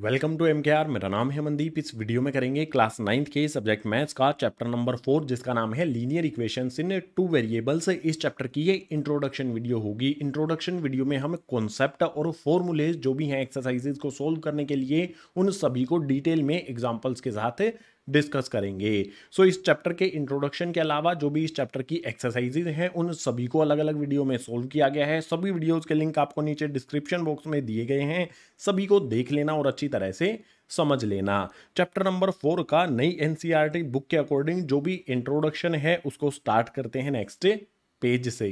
welcome to M K R मेरा नाम है मनदीप इस वीडियो में करेंगे क्लास नाइन्थ के सब्जेक्ट मैथ्स का चैप्टर नंबर फोर जिसका नाम है linear equation in two variables इस चैप्टर की ये इंट्रोडक्शन वीडियो होगी इंट्रोडक्शन वीडियो में हम कॉन्सेप्ट और फॉर्मूलेज जो भी हैं एक्सरसाइजेज को सोल्व करने के लिए उन सभी को डिटेल में एग्जाम्पल्स के साथ डिस्कस करेंगे सो so, इस चैप्टर के इंट्रोडक्शन के अलावा जो भी इस चैप्टर की एक्सरसाइजेज हैं उन सभी को अलग अलग वीडियो में सोल्व किया गया है सभी वीडियोज़ के लिंक आपको नीचे डिस्क्रिप्शन बॉक्स में दिए गए हैं सभी को देख लेना और अच्छी तरह से समझ लेना चैप्टर नंबर फोर का नई एनसीईआरटी बुक e के अकॉर्डिंग जो भी इंट्रोडक्शन है उसको स्टार्ट करते हैं नेक्स्ट पेज से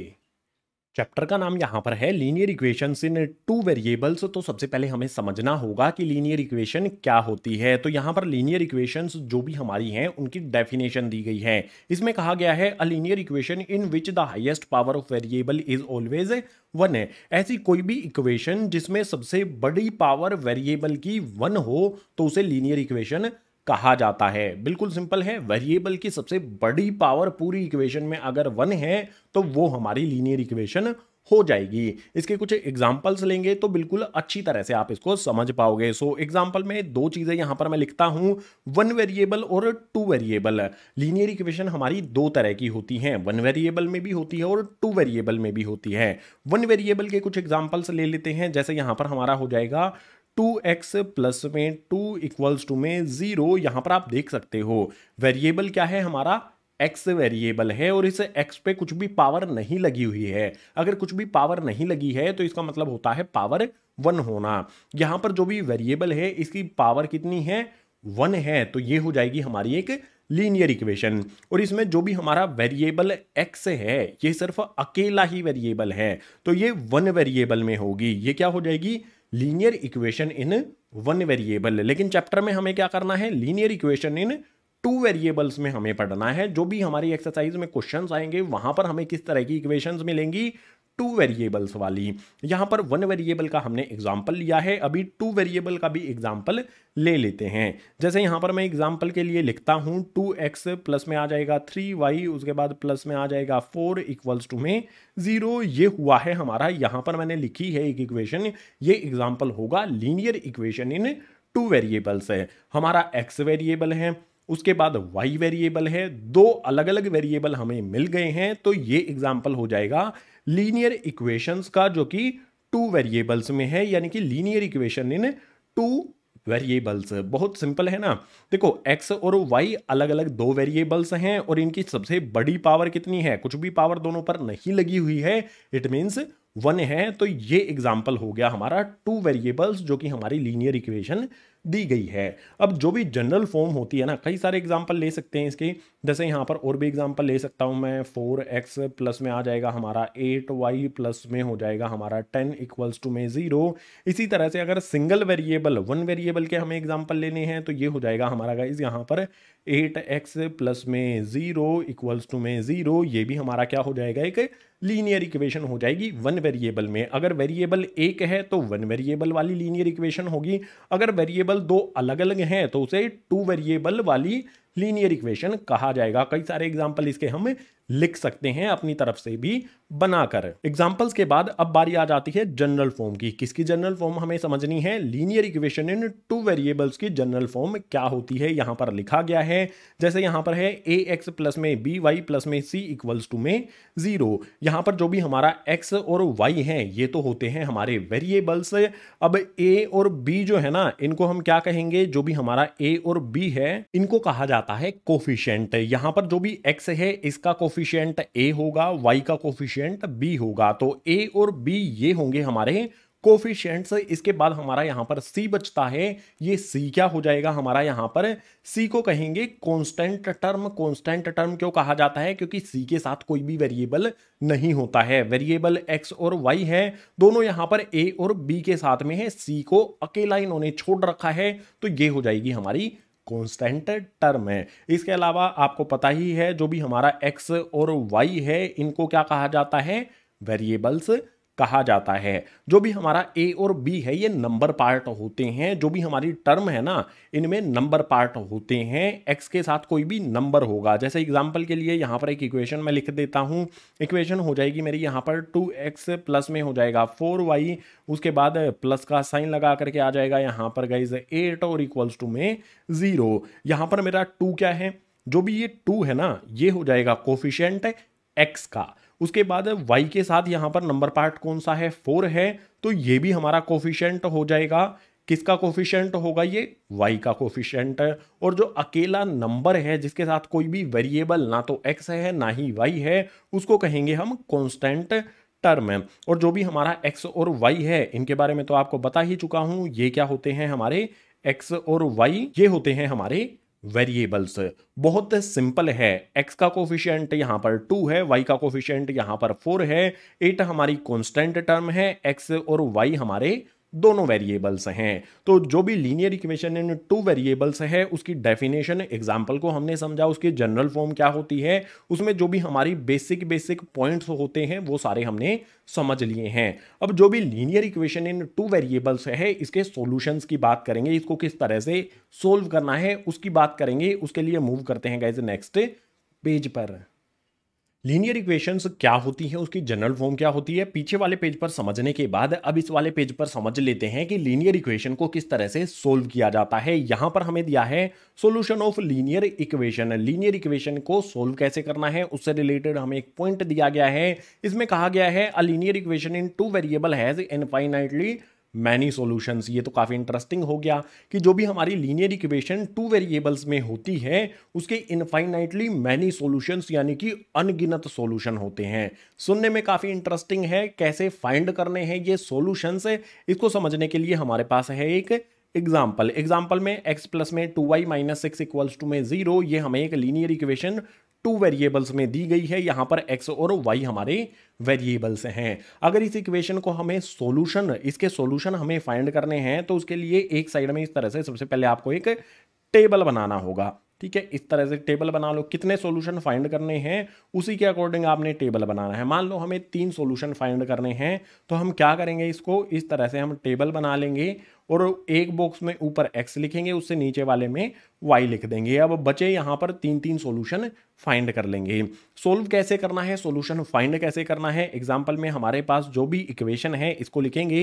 चैप्टर का नाम यहाँ पर है linear equation in two variables तो सबसे पहले हमें समझना होगा कि लीनियर इक्वेशन क्या होती है तो यहाँ पर लीनियर इक्वेशंस जो भी हमारी हैं उनकी डेफिनेशन दी गई है इसमें कहा गया है a linear equation in which the highest power of variable is always one है ऐसी कोई भी इक्वेशन जिसमें सबसे बड़ी पावर वेरिएबल की वन हो तो उसे लीनियर इक्वेशन कहा जाता है बिल्कुल सिंपल है वेरिएबल की सबसे बड़ी पावर पूरी इक्वेशन में अगर वन है तो वो हमारी लीनियर इक्वेशन हो जाएगी इसके कुछ एग्जाम्पल्स लेंगे तो बिल्कुल अच्छी तरह से आप इसको समझ पाओगे सो so, एग्जाम्पल में दो चीज़ें यहां पर मैं लिखता हूं वन वेरिएबल और टू वेरिएबल लीनियर इक्वेशन हमारी दो तरह की होती हैं वन वेरिएबल में भी होती है और टू वेरिएबल में भी होती है वन वेरिएबल के कुछ एग्जाम्पल्स ले लेते हैं जैसे यहां पर हमारा हो जाएगा टू एक्स प्लस में टू इक्वल्स टू में ज़ीरो यहां पर आप देख सकते हो वेरिएबल क्या है हमारा एक्स वेरिएबल है और इस एक्स पे कुछ भी पावर नहीं लगी हुई है अगर कुछ भी पावर नहीं लगी है तो इसका मतलब होता है पावर वन होना यहां पर जो भी वेरिएबल है इसकी पावर कितनी है वन है तो ये हो जाएगी हमारी एक लीनियर इक्वेशन और इसमें जो भी हमारा वेरिएबल एक्स है ये सिर्फ अकेला ही वेरिएबल है तो ये वन वेरिएबल में होगी ये क्या हो जाएगी linear equation in one variable लेकिन चैप्टर में हमें क्या करना है linear equation in two variables में हमें पढ़ना है जो भी हमारी एक्सरसाइज में क्वेश्चंस आएंगे वहां पर हमें किस तरह की इक्वेशंस मिलेंगी टू वेरिएबल्स वाली यहां पर वन वेरिएबल का हमने एग्जाम्पल लिया है अभी टू वेरिएबल का भी एग्जाम्पल ले लेते हैं जैसे यहां पर मैं एग्जाम्पल के लिए लिखता हूं टू एक्स प्लस में आ जाएगा थ्री वाई उसके बाद प्लस में आ जाएगा फोर इक्वल्स टू में ज़ीरो ये हुआ है हमारा यहां पर मैंने लिखी है एक इक्वेशन ये एग्जाम्पल होगा linear equation in two variables है हमारा एक्स वेरिएबल है उसके बाद वाई वेरिएबल है दो अलग अलग वेरिएबल हमें मिल गए हैं तो ये एग्जाम्पल हो जाएगा लीनियर इक्वेशंस का जो कि टू वेरिएबल्स में है यानी कि linear equation in two variables बहुत सिंपल है ना देखो एक्स और वाई अलग अलग दो वेरिएबल्स हैं और इनकी सबसे बड़ी पावर कितनी है कुछ भी पावर दोनों पर नहीं लगी हुई है इट मीन्स वन है तो ये एग्जाम्पल हो गया हमारा टू वेरिएबल्स जो कि हमारी लीनियर इक्वेशन दी गई है अब जो भी जनरल फॉर्म होती है ना कई सारे एग्जाम्पल ले सकते हैं इसके जैसे यहाँ पर और भी एग्जाम्पल ले सकता हूँ मैं फोर एक्स प्लस में आ जाएगा हमारा एट वाई प्लस में हो जाएगा हमारा टेन इक्वल्स टू में ज़ीरो इसी तरह से अगर सिंगल वेरिएबल वन वेरिएबल के हमें एग्जाम्पल लेने हैं तो ये हो जाएगा हमारा गाइज यहाँ पर एट एक्स प्लस में ज़ीरो इक्वल्स टू में ज़ीरो ये भी हमारा क्या हो जाएगा एक लीनियर इक्वेशन हो जाएगी वन वेरिएबल में अगर वेरिएबल एक है तो वन वेरिएबल वाली लीनियर इक्वेशन होगी अगर वेरिएबल दो अलग अलग हैं तो उसे टू वेरिएबल वाली लीनियर इक्वेशन कहा जाएगा कई सारे एग्जाम्पल इसके हम लिख सकते हैं अपनी तरफ से भी बनाकर एग्जाम्पल्स के बाद अब बारी आ जाती है जनरल फॉर्म की किसकी जनरल फॉर्म हमें समझनी है linear equation in two variables की जनरल फॉर्म क्या होती है यहाँ पर लिखा गया है जैसे यहाँ पर है ए एक्स प्लस में बी वाई प्लस में सी इक्वल्स टू में जीरो यहाँ पर जो भी हमारा एक्स और वाई है ये तो होते हैं हमारे वेरिएबल्स अब ए और बी जो है ना इनको हम क्या कहेंगे जो भी हमारा ए और बी है इनको कहा जाता जाता है कोफिशियंट यहां पर जो भी एक्स है इसका कोफिशियंट ए होगा वाई का कोफिशियंट बी होगा तो ए और बी ये होंगे हमारे कोफिशियंट इसके बाद हमारा यहां पर सी बचता है ये सी क्या हो जाएगा हमारा यहां पर सी को कहेंगे कॉन्स्टेंट टर्म कॉन्स्टेंट टर्म क्यों कहा जाता है क्योंकि सी के साथ कोई भी वेरिएबल नहीं होता है वेरिएबल एक्स और वाई है दोनों यहां पर ए और बी के साथ में है सी को अकेला इन्होंने छोड़ रखा है तो ये हो जाएगी हमारी कॉन्स्टेंटेड टर्म है इसके अलावा आपको पता ही है जो भी हमारा एक्स और वाई है इनको क्या कहा जाता है वेरिएबल्स कहा जाता है जो भी हमारा ए और बी है ये नंबर पार्ट होते हैं जो भी हमारी टर्म है ना इनमें नंबर पार्ट होते हैं एक्स के साथ कोई भी नंबर होगा जैसे एग्जाम्पल के लिए यहाँ पर एक इक्वेशन मैं लिख देता हूँ इक्वेशन हो जाएगी मेरी यहाँ पर टू एक्स प्लस में हो जाएगा फोर वाई उसके बाद प्लस का साइन लगा करके आ जाएगा यहाँ पर गाइज एट और इक्वल्स टू में ज़ीरो यहाँ पर मेरा टू क्या है जो भी ये टू है ना ये हो जाएगा कोफिशियंट एक्स का उसके बाद वाई के साथ यहाँ पर नंबर पार्ट कौन सा है फोर है तो ये भी हमारा कोफिशेंट हो जाएगा किसका कोफिशेंट होगा ये वाई का कोफिशेंट है और जो अकेला नंबर है जिसके साथ कोई भी वेरिएबल ना तो एक्स है ना ही वाई है उसको कहेंगे हम कॉन्स्टेंट टर्म है और जो भी हमारा एक्स और वाई है इनके बारे में तो आपको बता ही चुका हूँ ये क्या होते हैं हमारे एक्स और वाई ये होते हैं हमारे वेरिएबल्स बहुत सिंपल है एक्स का कोफिशियंट यहाँ पर टू है वाई का कोफिशियंट यहाँ पर फोर है एट हमारी कॉन्स्टेंट टर्म है एक्स और वाई हमारे दोनों वेरिएबल्स हैं तो जो भी linear equation in two variables है उसकी डेफिनेशन एग्जाम्पल को हमने समझा उसकी जनरल फॉर्म क्या होती है उसमें जो भी हमारी बेसिक बेसिक पॉइंट्स होते हैं वो सारे हमने समझ लिए हैं अब जो भी linear equation in two variables है इसके सॉल्यूशंस की बात करेंगे इसको किस तरह से सोल्व करना है उसकी बात करेंगे उसके लिए मूव करते हैं गाइज नेक्स्ट पेज पर लीनियर इक्वेशंस क्या होती हैं उसकी जनरल फॉर्म क्या होती है पीछे वाले पेज पर समझने के बाद अब इस वाले पेज पर समझ लेते हैं कि लीनियर इक्वेशन को किस तरह से सोल्व किया जाता है यहां पर हमें दिया है solution of linear equation linear equation को सोल्व कैसे करना है उससे रिलेटेड हमें एक पॉइंट दिया गया है इसमें कहा गया है a linear equation in two variable has infinitely many solutions ये तो काफ़ी इंटरेस्टिंग हो गया कि जो भी हमारी लीनियर इक्वेशन टू वेरिएबल्स में होती है उसके इनफाइनाइटली मैनी सॉल्यूशंस यानी कि अनगिनत सॉल्यूशन होते हैं सुनने में काफ़ी इंटरेस्टिंग है कैसे फाइंड करने हैं ये सॉल्यूशंस इसको समझने के लिए हमारे पास है एक एग्जाम्पल एग्जाम्पल में एक्स प्लस में two y minus six equals to में जीरो ये हमें एक लीनियर इक्वेशन टू वेरिएबल्स में दी गई है यहां पर एक्स और वाई हमारे वेरिएबल्स हैं अगर इस इक्वेशन को हमें सॉल्यूशन इसके सॉल्यूशन हमें फाइंड करने हैं तो उसके लिए एक साइड में इस तरह से सबसे पहले आपको एक टेबल बनाना होगा ठीक है इस तरह से टेबल बना लो कितने सॉल्यूशन फाइंड करने हैं उसी के अकॉर्डिंग आपने टेबल बनाना है मान लो हमें तीन सॉल्यूशन फाइंड करने हैं तो हम क्या करेंगे इसको इस तरह से हम टेबल बना लेंगे और एक बॉक्स में ऊपर एक्स लिखेंगे उससे नीचे वाले में वाई लिख देंगे अब बचे यहाँ पर तीन तीन सॉल्यूशन फाइंड कर लेंगे सोल्व कैसे करना है सॉल्यूशन फाइंड कैसे करना है एग्जाम्पल में हमारे पास जो भी इक्वेशन है इसको लिखेंगे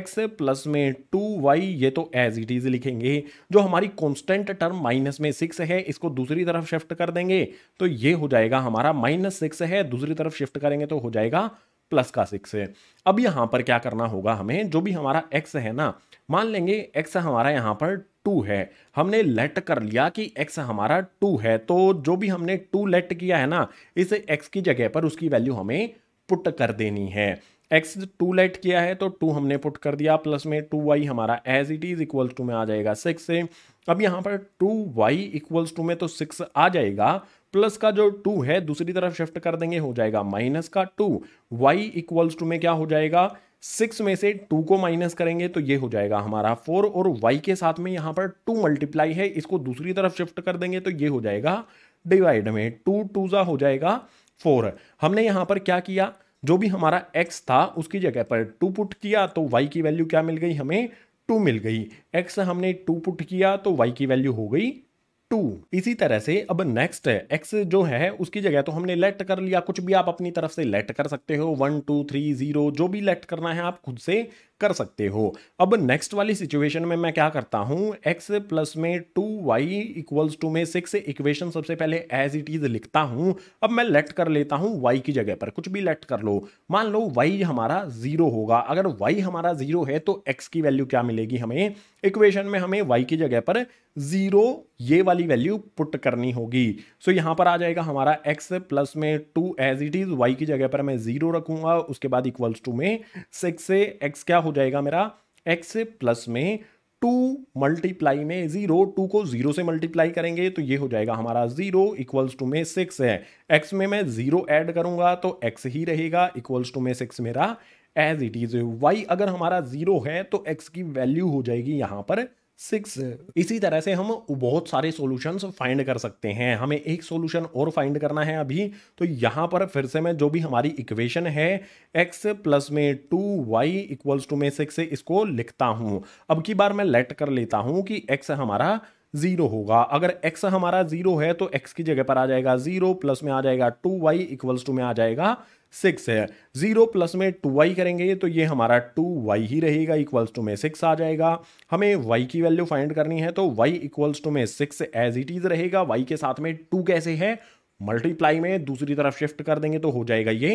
एक्स प्लस में टू वाई ये तो एज इट इज लिखेंगे जो हमारी कॉन्स्टेंट टर्म माइनस में सिक्स है इसको दूसरी तरफ शिफ्ट कर देंगे तो ये हो जाएगा हमारा माइनस सिक्स है दूसरी तरफ शिफ्ट करेंगे तो हो जाएगा प्लस का सिक्स है अब यहाँ पर क्या करना होगा हमें जो भी हमारा एक्स है ना मान लेंगे एक्स हमारा यहाँ पर टू है हमने लेट कर लिया कि एक्स हमारा टू है तो जो भी हमने टू लेट किया है ना इस एक्स की जगह पर उसकी वैल्यू हमें पुट कर देनी है एक्स टू लेट किया है तो टू हमने पुट कर दिया प्लस में टू वाई हमारा as it is equal to में आ जाएगा सिक्स से अब यहाँ पर टू वाई इक्वल्स टू में तो सिक्स आ जाएगा प्लस का जो टू है दूसरी तरफ शिफ्ट कर देंगे हो जाएगा माइनस का टू वाई इक्वल्स टू में क्या हो जाएगा सिक्स में से टू को माइनस करेंगे तो ये हो जाएगा हमारा फोर और वाई के साथ में यहां पर टू मल्टीप्लाई है इसको दूसरी तरफ शिफ्ट कर देंगे तो ये हो जाएगा डिवाइड में टू टू ज़ा हो जाएगा फोर हमने यहां पर क्या किया जो भी हमारा एक्स था उसकी जगह पर टू पुट किया तो वाई की वैल्यू क्या मिल गई हमें टू मिल गई एक्स हमने टू पुट किया तो वाई की वैल्यू हो गई टू इसी तरह से अब नेक्स्ट एक्स जो है उसकी जगह तो हमने लेट कर लिया कुछ भी आप अपनी तरफ से लेट कर सकते हो वन टू थ्री जीरो जो भी लेट करना है आप खुद से कर सकते हो अब नेक्स्ट वाली सिचुएशन में मैं क्या करता हूँ एक्स प्लस में टू वाई इक्वल्स टू में सिक्स इक्वेशन सबसे पहले एज इट इज लिखता हूँ अब मैं लेट कर लेता हूँ वाई की जगह पर कुछ भी लेट कर लो मान लो वाई हमारा जीरो होगा अगर वाई हमारा जीरो है तो एक्स की वैल्यू क्या मिलेगी हमें इक्वेशन में हमें वाई की जगह पर जीरो ये वाली वैल्यू पुट करनी होगी सो so, यहां पर आ जाएगा हमारा एक्स प्लस में two as it is y की जगह पर मैं जीरो रखूंगा उसके बाद इक्वल्स टू में सिक्स एक्स क्या हो जाएगा मेरा एक्स प्लस में टू मल्टीप्लाई में जीरो टू को जीरो से मल्टीप्लाई करेंगे तो ये हो जाएगा हमारा जीरो इक्वल्स टू में सिक्स है एक्स में मैं जीरो ऐड करूंगा तो एक्स ही रहेगा इक्वल्स टू में सिक्स मेरा एज इट इज वाई अगर हमारा जीरो है तो एक्स की वैल्यू हो जाएगी यहां पर सिक्स uh, इसी तरह से हम बहुत सारे सॉल्यूशंस फाइंड कर सकते हैं हमें एक सॉल्यूशन और फाइंड करना है अभी तो यहाँ पर फिर से मैं जो भी हमारी इक्वेशन है एक्स प्लस में टू वाई इक्वल्स टू में सिक्स इसको लिखता हूँ अब की बार मैं लेट कर लेता हूँ कि एक्स हमारा जीरो होगा अगर एक्स हमारा जीरो है तो एक्स की जगह पर आ जाएगा जीरो प्लस में आ जाएगा टू वाई इक्वल्स टू में आ जाएगा सिक्स है जीरो प्लस में टू वाई करेंगे तो ये हमारा टू वाई ही रहेगा इक्वल्स टू में सिक्स आ जाएगा हमें वाई की वैल्यू फाइंड करनी है तो वाई इक्वल्स टू में सिक्स एज इट इज रहेगा वाई के साथ में टू कैसे है मल्टीप्लाई में दूसरी तरफ शिफ्ट कर देंगे तो हो जाएगा ये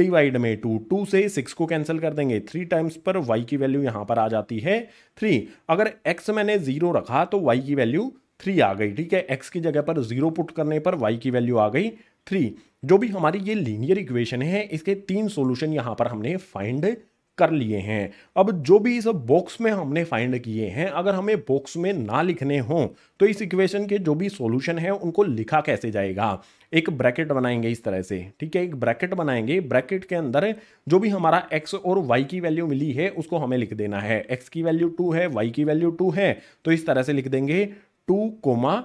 डिवाइड में टू टू से सिक्स को कैंसिल कर देंगे थ्री टाइम्स पर वाई की वैल्यू यहां पर आ जाती है थ्री अगर एक्स मैंने जीरो रखा तो वाई की वैल्यू थ्री आ गई ठीक है एक्स की जगह पर जीरो पुट करने पर वाई की वैल्यू आ गई थ्री जो भी हमारी ये लीनियर इक्वेशन है इसके तीन सोल्यूशन यहां पर हमने फाइंड कर लिए हैं अब जो भी इस बॉक्स में हमने फाइंड किए हैं अगर हमें बॉक्स में ना लिखने हों तो इस इक्वेशन के जो भी सॉल्यूशन है उनको लिखा कैसे जाएगा एक ब्रैकेट बनाएंगे इस तरह से ठीक है एक ब्रैकेट बनाएंगे ब्रैकेट के अंदर जो भी हमारा एक्स और वाई की वैल्यू मिली है उसको हमें लिख देना है एक्स की वैल्यू टू है वाई की वैल्यू टू है तो इस तरह से लिख देंगे टू कोमा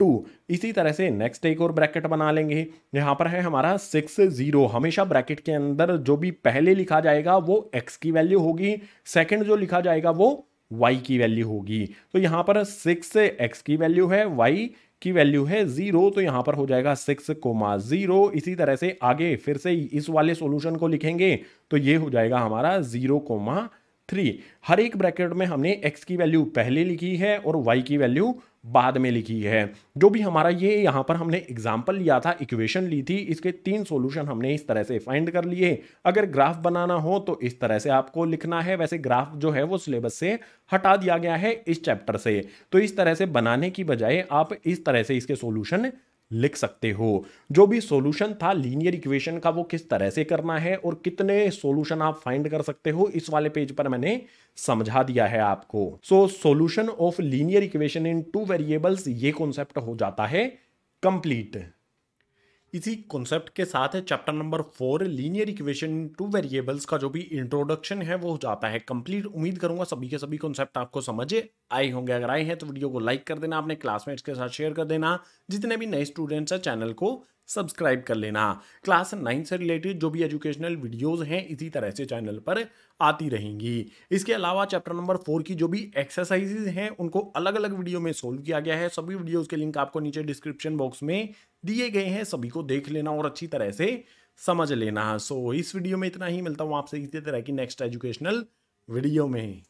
टू इसी तरह से नेक्स्ट एक और ब्रैकेट बना लेंगे यहाँ पर है हमारा सिक्स जीरो हमेशा ब्रैकेट के अंदर जो भी पहले लिखा जाएगा वो एक्स की वैल्यू होगी सेकंड जो लिखा जाएगा वो वाई की वैल्यू होगी तो यहाँ पर सिक्स एक्स की वैल्यू है वाई की वैल्यू है जीरो तो यहाँ पर हो जाएगा सिक्स कोमा जीरो इसी तरह से आगे फिर से इस वाले सॉल्यूशन को लिखेंगे तो ये हो जाएगा हमारा जीरो कोमा थ्री हर एक ब्रैकेट में हमने एक्स की वैल्यू पहले लिखी है और वाई की वैल्यू बाद में लिखी है जो भी हमारा ये यहाँ पर हमने एग्जाम्पल लिया था इक्वेशन ली थी इसके तीन सॉल्यूशन हमने इस तरह से फाइंड कर लिए अगर ग्राफ बनाना हो तो इस तरह से आपको लिखना है वैसे ग्राफ जो है वो सिलेबस से हटा दिया गया है इस चैप्टर से तो इस तरह से बनाने की बजाय आप इस तरह से इसके सोल्यूशन लिख सकते हो जो भी सॉल्यूशन था लीनियर इक्वेशन का वो किस तरह से करना है और कितने सॉल्यूशन आप फाइंड कर सकते हो इस वाले पेज पर मैंने समझा दिया है आपको so solution of linear equation in two variables ये कॉन्सेप्ट हो जाता है कंप्लीट इसी कॉन्सेप्ट के साथ है chapter number four linear equation two variables का जो भी इंट्रोडक्शन है वो हो जाता है कंप्लीट उम्मीद करूंगा सभी के सभी कॉन्सेप्ट आपको समझे आए होंगे अगर आए हैं तो वीडियो को लाइक कर देना अपने क्लासमेट्स के साथ शेयर कर देना जितने भी नए स्टूडेंट्स हैं चैनल को सब्सक्राइब कर लेना क्लास नाइन से रिलेटेड जो भी एजुकेशनल वीडियोज़ हैं इसी तरह से चैनल पर आती रहेंगी इसके अलावा चैप्टर नंबर फोर की जो भी एक्सरसाइजेज हैं उनको अलग अलग वीडियो में सोल्व किया गया है सभी वीडियोज़ के लिंक आपको नीचे डिस्क्रिप्शन बॉक्स में दिए गए हैं सभी को देख लेना और अच्छी तरह से समझ लेना सो so, इस वीडियो में इतना ही मिलता हूँ आपसे इसी तरह की नेक्स्ट एजुकेशनल वीडियो में